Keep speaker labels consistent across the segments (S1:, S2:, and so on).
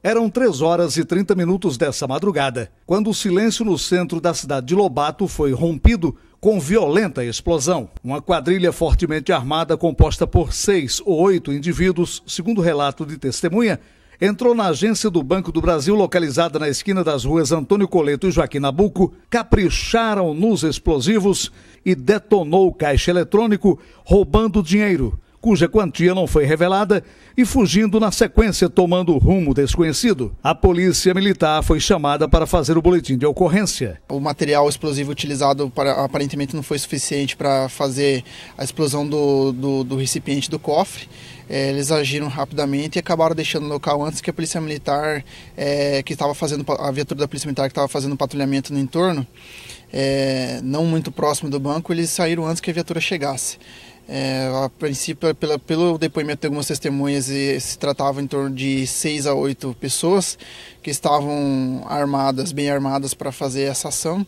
S1: Eram três horas e trinta minutos dessa madrugada, quando o silêncio no centro da cidade de Lobato foi rompido com violenta explosão. Uma quadrilha fortemente armada, composta por seis ou oito indivíduos, segundo relato de testemunha, entrou na agência do Banco do Brasil, localizada na esquina das ruas Antônio Coleto e Joaquim Nabuco, capricharam nos explosivos e detonou o caixa eletrônico, roubando dinheiro cuja quantia não foi revelada, e fugindo na sequência tomando rumo desconhecido. A polícia militar foi chamada para fazer o boletim de ocorrência. O material
S2: explosivo utilizado para, aparentemente não foi suficiente para fazer a explosão do, do, do recipiente do cofre. É, eles agiram rapidamente e acabaram deixando o local antes que a polícia militar é, que estava fazendo a viatura da polícia militar que estava fazendo patrulhamento no entorno é, não muito próximo do banco eles saíram antes que a viatura chegasse é, a princípio, é pela, pelo depoimento de algumas testemunhas, se tratava em torno de seis a oito pessoas que estavam armadas, bem armadas, para fazer essa ação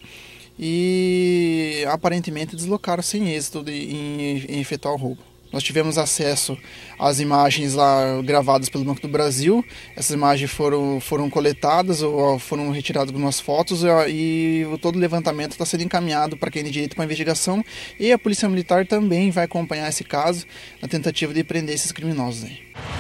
S2: e aparentemente deslocaram sem êxito de, em, em efetuar o roubo. Nós tivemos acesso às imagens lá gravadas pelo Banco do Brasil. Essas imagens foram, foram coletadas ou foram retiradas algumas fotos e, todo o levantamento está sendo encaminhado para quem tem direito para investigação e a Polícia Militar também vai acompanhar esse caso na tentativa de prender esses criminosos. Aí.